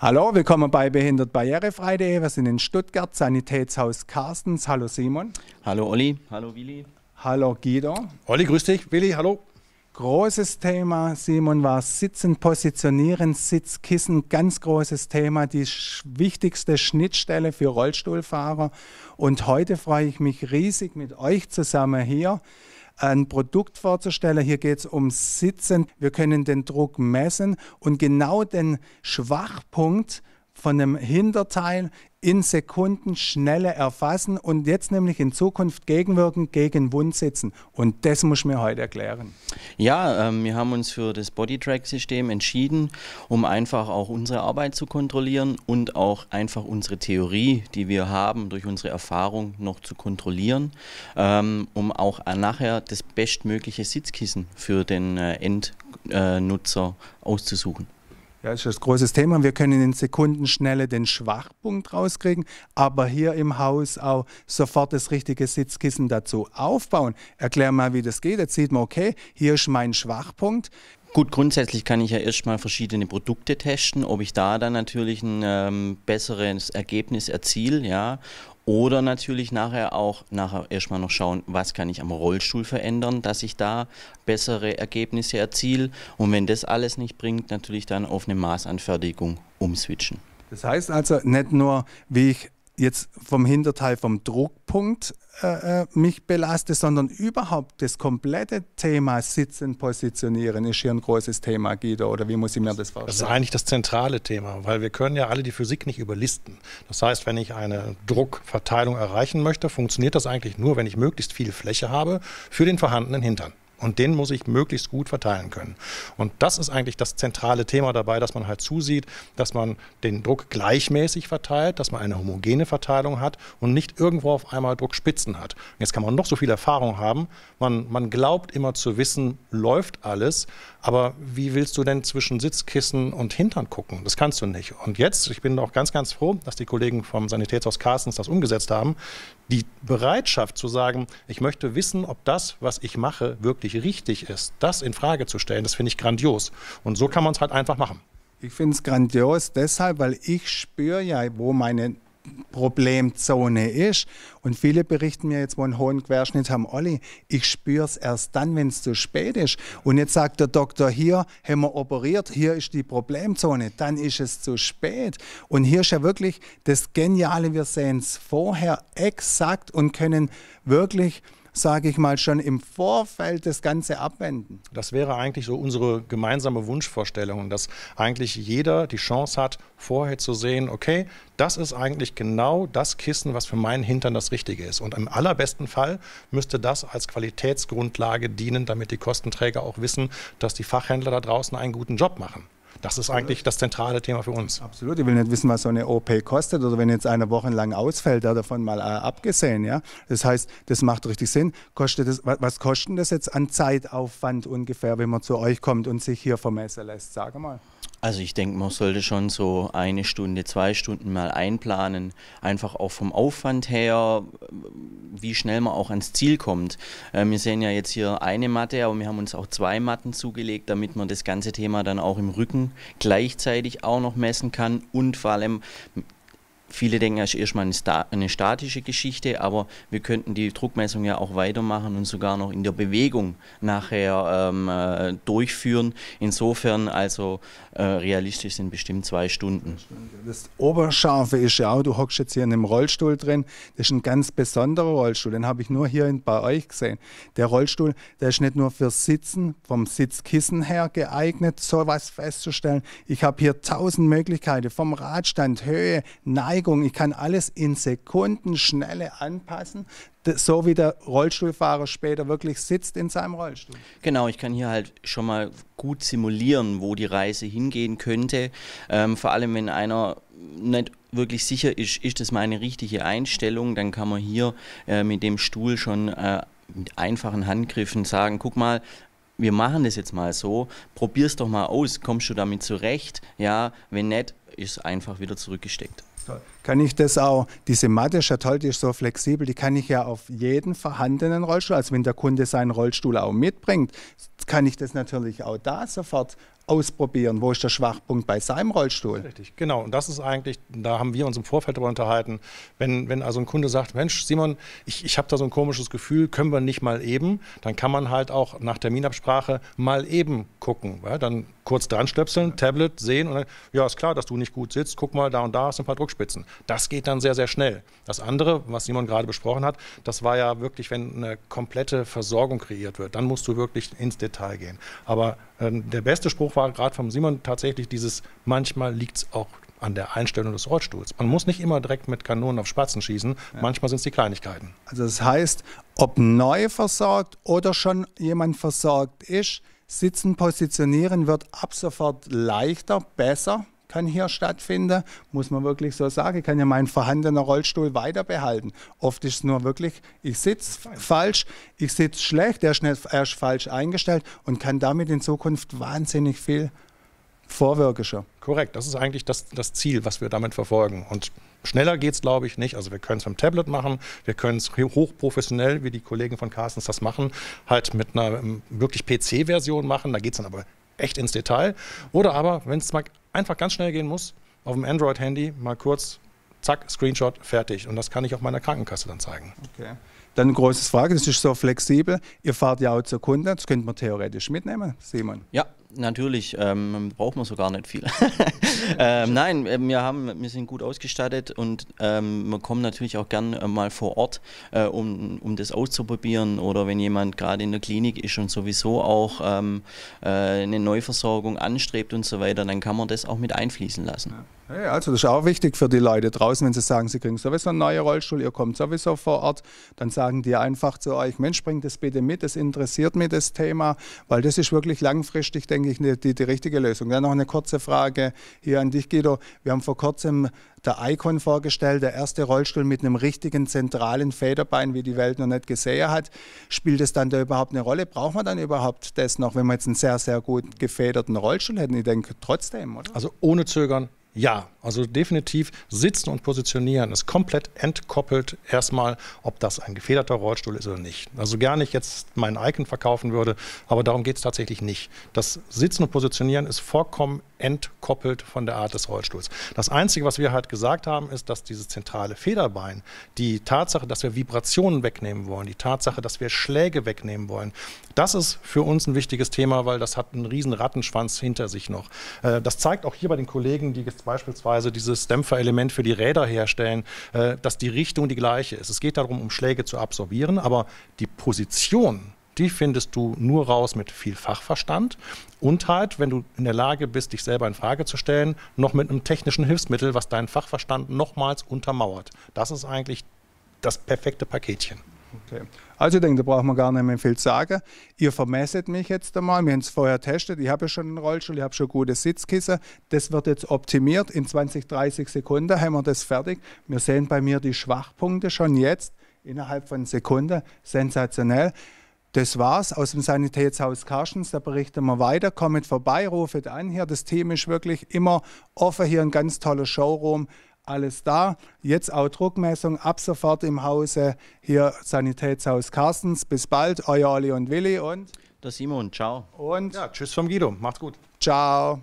Hallo, willkommen bei Behindert barrierefrei.de. Wir sind in Stuttgart, Sanitätshaus Carstens. Hallo Simon. Hallo Olli. Hallo Willi. Hallo Guido. Olli, grüß dich. Willi, hallo. Großes Thema, Simon, war Sitzen, Positionieren, Sitzkissen, ganz großes Thema, die sch wichtigste Schnittstelle für Rollstuhlfahrer. Und heute freue ich mich riesig mit euch zusammen hier ein Produkt vorzustellen. Hier geht es um Sitzen. Wir können den Druck messen und genau den Schwachpunkt von dem Hinterteil in Sekunden Sekundenschnelle erfassen und jetzt nämlich in Zukunft gegenwirken gegen Wund sitzen. Und das muss ich mir heute erklären. Ja, ähm, wir haben uns für das Bodytrack-System entschieden, um einfach auch unsere Arbeit zu kontrollieren und auch einfach unsere Theorie, die wir haben, durch unsere Erfahrung noch zu kontrollieren, ähm, um auch nachher das bestmögliche Sitzkissen für den äh, Endnutzer äh, auszusuchen. Ja, das ist das große Thema. Wir können in Sekundenschnelle den Schwachpunkt rauskriegen, aber hier im Haus auch sofort das richtige Sitzkissen dazu aufbauen. Erklär mal, wie das geht. Jetzt sieht man, okay, hier ist mein Schwachpunkt. Gut, grundsätzlich kann ich ja erstmal verschiedene Produkte testen, ob ich da dann natürlich ein ähm, besseres Ergebnis erziele, ja, oder natürlich nachher auch, nachher erstmal noch schauen, was kann ich am Rollstuhl verändern, dass ich da bessere Ergebnisse erziele. Und wenn das alles nicht bringt, natürlich dann auf eine Maßanfertigung umswitchen. Das heißt also nicht nur, wie ich jetzt vom Hinterteil vom Druckpunkt äh, äh mich belaste, sondern überhaupt das komplette Thema Sitzen, Positionieren ist hier ein großes Thema, Guido, oder wie muss ich mir das vorstellen? Das ist eigentlich das zentrale Thema, weil wir können ja alle die Physik nicht überlisten. Das heißt, wenn ich eine Druckverteilung erreichen möchte, funktioniert das eigentlich nur, wenn ich möglichst viel Fläche habe für den vorhandenen Hintern. Und den muss ich möglichst gut verteilen können. Und das ist eigentlich das zentrale Thema dabei, dass man halt zusieht, dass man den Druck gleichmäßig verteilt, dass man eine homogene Verteilung hat und nicht irgendwo auf einmal Druckspitzen hat. Und jetzt kann man noch so viel Erfahrung haben. Man, man glaubt immer zu wissen, läuft alles. Aber wie willst du denn zwischen Sitzkissen und Hintern gucken? Das kannst du nicht. Und jetzt, ich bin auch ganz, ganz froh, dass die Kollegen vom Sanitätshaus Carstens das umgesetzt haben. Die Bereitschaft zu sagen, ich möchte wissen, ob das, was ich mache, wirklich wirklich richtig ist, das in Frage zu stellen, das finde ich grandios. Und so kann man es halt einfach machen. Ich finde es grandios deshalb, weil ich spüre ja, wo meine Problemzone ist. Und viele berichten mir jetzt, wo einen hohen Querschnitt haben, Olli, ich spüre es erst dann, wenn es zu spät ist. Und jetzt sagt der Doktor, hier haben wir operiert, hier ist die Problemzone, dann ist es zu spät. Und hier ist ja wirklich das Geniale, wir sehen es vorher exakt und können wirklich sage ich mal, schon im Vorfeld das Ganze abwenden. Das wäre eigentlich so unsere gemeinsame Wunschvorstellung, dass eigentlich jeder die Chance hat, vorher zu sehen, okay, das ist eigentlich genau das Kissen, was für meinen Hintern das Richtige ist. Und im allerbesten Fall müsste das als Qualitätsgrundlage dienen, damit die Kostenträger auch wissen, dass die Fachhändler da draußen einen guten Job machen. Das ist eigentlich das zentrale Thema für uns. Absolut, ich will nicht wissen, was so eine OP kostet oder wenn jetzt einer wochenlang ausfällt, davon mal äh, abgesehen. Ja? Das heißt, das macht richtig Sinn. Kostet das, was kostet das jetzt an Zeitaufwand ungefähr, wenn man zu euch kommt und sich hier vermessen lässt? Sag mal. Also ich denke, man sollte schon so eine Stunde, zwei Stunden mal einplanen. Einfach auch vom Aufwand her, wie schnell man auch ans Ziel kommt. Äh, wir sehen ja jetzt hier eine Matte, aber wir haben uns auch zwei Matten zugelegt, damit man das ganze Thema dann auch im Rücken gleichzeitig auch noch messen kann und vor allem Viele denken, es ist erstmal eine, sta eine statische Geschichte, aber wir könnten die Druckmessung ja auch weitermachen und sogar noch in der Bewegung nachher ähm, äh, durchführen. Insofern also äh, realistisch sind bestimmt zwei Stunden. Das Oberscharfe ist ja auch, du hockst jetzt hier in einem Rollstuhl drin, das ist ein ganz besonderer Rollstuhl, den habe ich nur hier bei euch gesehen. Der Rollstuhl, der ist nicht nur für Sitzen, vom Sitzkissen her geeignet, sowas festzustellen. Ich habe hier tausend Möglichkeiten, vom Radstand, Höhe, Neigung. Neigung. Ich kann alles in Sekundenschnelle anpassen, so wie der Rollstuhlfahrer später wirklich sitzt in seinem Rollstuhl. Genau, ich kann hier halt schon mal gut simulieren, wo die Reise hingehen könnte. Ähm, vor allem, wenn einer nicht wirklich sicher ist, ist das meine richtige Einstellung, dann kann man hier äh, mit dem Stuhl schon äh, mit einfachen Handgriffen sagen, guck mal, wir machen das jetzt mal so, probier's doch mal aus, kommst du damit zurecht? Ja, wenn nicht, ist einfach wieder zurückgesteckt kann ich das auch, diese Matte Schatull, die ist so flexibel, die kann ich ja auf jeden vorhandenen Rollstuhl, also wenn der Kunde seinen Rollstuhl auch mitbringt, kann ich das natürlich auch da sofort ausprobieren, wo ist der Schwachpunkt bei seinem Rollstuhl. Richtig, genau. Und das ist eigentlich, da haben wir uns im Vorfeld darüber unterhalten, wenn, wenn also ein Kunde sagt, Mensch, Simon, ich, ich habe da so ein komisches Gefühl, können wir nicht mal eben, dann kann man halt auch nach Terminabsprache mal eben gucken. Ja? Dann kurz dran stöpseln, Tablet sehen und dann, ja, ist klar, dass du nicht gut sitzt, guck mal, da und da sind ein paar Druckspitzen. Das geht dann sehr, sehr schnell. Das andere, was Simon gerade besprochen hat, das war ja wirklich, wenn eine komplette Versorgung kreiert wird, dann musst du wirklich ins Detail gehen. Aber äh, der beste Spruch war, war gerade vom Simon tatsächlich dieses, manchmal liegt es auch an der Einstellung des Rollstuhls. Man muss nicht immer direkt mit Kanonen auf Spatzen schießen, ja. manchmal sind es die Kleinigkeiten. Also das heißt, ob neu versorgt oder schon jemand versorgt ist, sitzen, positionieren wird ab sofort leichter, besser kann hier stattfinden, muss man wirklich so sagen. Ich kann ja meinen vorhandenen Rollstuhl weiter behalten. Oft ist es nur wirklich, ich sitze falsch, ich sitze schlecht, der ist, nicht, er ist falsch eingestellt und kann damit in Zukunft wahnsinnig viel vorwirken Korrekt, das ist eigentlich das, das Ziel, was wir damit verfolgen. Und Schneller geht es, glaube ich, nicht. Also wir können es mit dem Tablet machen, wir können es hochprofessionell, wie die Kollegen von Carstens das machen, halt mit einer ähm, wirklich PC-Version machen. Da geht es dann aber echt ins Detail. Oder aber, wenn es mal einfach ganz schnell gehen muss, auf dem Android-Handy mal kurz, zack, Screenshot, fertig. Und das kann ich auch meiner Krankenkasse dann zeigen. Okay. Dann eine große Frage, das ist so flexibel. Ihr fahrt ja auch zur Kunde, das könnte man theoretisch mitnehmen, Simon. Ja, natürlich ähm, braucht man so gar nicht viel. ähm, nein, äh, wir, haben, wir sind gut ausgestattet und ähm, wir kommen natürlich auch gern äh, mal vor Ort, äh, um, um das auszuprobieren oder wenn jemand gerade in der Klinik ist und sowieso auch ähm, äh, eine Neuversorgung anstrebt und so weiter, dann kann man das auch mit einfließen lassen. Hey, also das ist auch wichtig für die Leute draußen, wenn sie sagen, sie kriegen sowieso einen neuen Rollstuhl, ihr kommt sowieso vor Ort, dann sagen die einfach zu euch, Mensch, bringt das bitte mit, das interessiert mich das Thema, weil das ist wirklich langfristig, denke denke ich, die, die richtige Lösung. Dann noch eine kurze Frage hier an dich, Guido. Wir haben vor kurzem der Icon vorgestellt, der erste Rollstuhl mit einem richtigen zentralen Federbein, wie die Welt noch nicht gesehen hat. Spielt es dann da überhaupt eine Rolle? Braucht man dann überhaupt das noch, wenn wir jetzt einen sehr, sehr gut gefederten Rollstuhl hätten? Ich denke trotzdem, oder? Also ohne Zögern ja, also definitiv sitzen und positionieren ist komplett entkoppelt erstmal, ob das ein gefederter Rollstuhl ist oder nicht. Also gerne ich jetzt mein Icon verkaufen würde, aber darum geht es tatsächlich nicht. Das Sitzen und Positionieren ist vollkommen entkoppelt von der Art des Rollstuhls. Das Einzige, was wir halt gesagt haben, ist, dass dieses zentrale Federbein, die Tatsache, dass wir Vibrationen wegnehmen wollen, die Tatsache, dass wir Schläge wegnehmen wollen, das ist für uns ein wichtiges Thema, weil das hat einen riesen Rattenschwanz hinter sich noch. Äh, das zeigt auch hier bei den Kollegen, die jetzt beispielsweise dieses Dämpferelement für die Räder herstellen, äh, dass die Richtung die gleiche ist. Es geht darum, um Schläge zu absorbieren, aber die Position die findest du nur raus mit viel Fachverstand und halt, wenn du in der Lage bist, dich selber in Frage zu stellen, noch mit einem technischen Hilfsmittel, was deinen Fachverstand nochmals untermauert. Das ist eigentlich das perfekte Paketchen. Okay. Also ich denke, da braucht man gar nicht mehr viel zu sagen. Ihr vermesset mich jetzt einmal. Wir haben es vorher testet. Ich habe ja schon einen Rollstuhl, ich habe schon gute Sitzkissen. Das wird jetzt optimiert. In 20, 30 Sekunden haben wir das fertig. Wir sehen bei mir die Schwachpunkte schon jetzt, innerhalb von Sekunden. Sensationell. Das war's aus dem Sanitätshaus Karschens. Da berichten wir weiter. Kommt vorbei, rufet an hier. Das Team ist wirklich immer offen. Hier ein ganz toller Showroom alles da. Jetzt auch Druckmessung ab sofort im Hause hier Sanitätshaus Carstens. Bis bald, euer Olli und Willi und der Simon. Ciao. Und ja, tschüss vom Guido. Macht's gut. Ciao.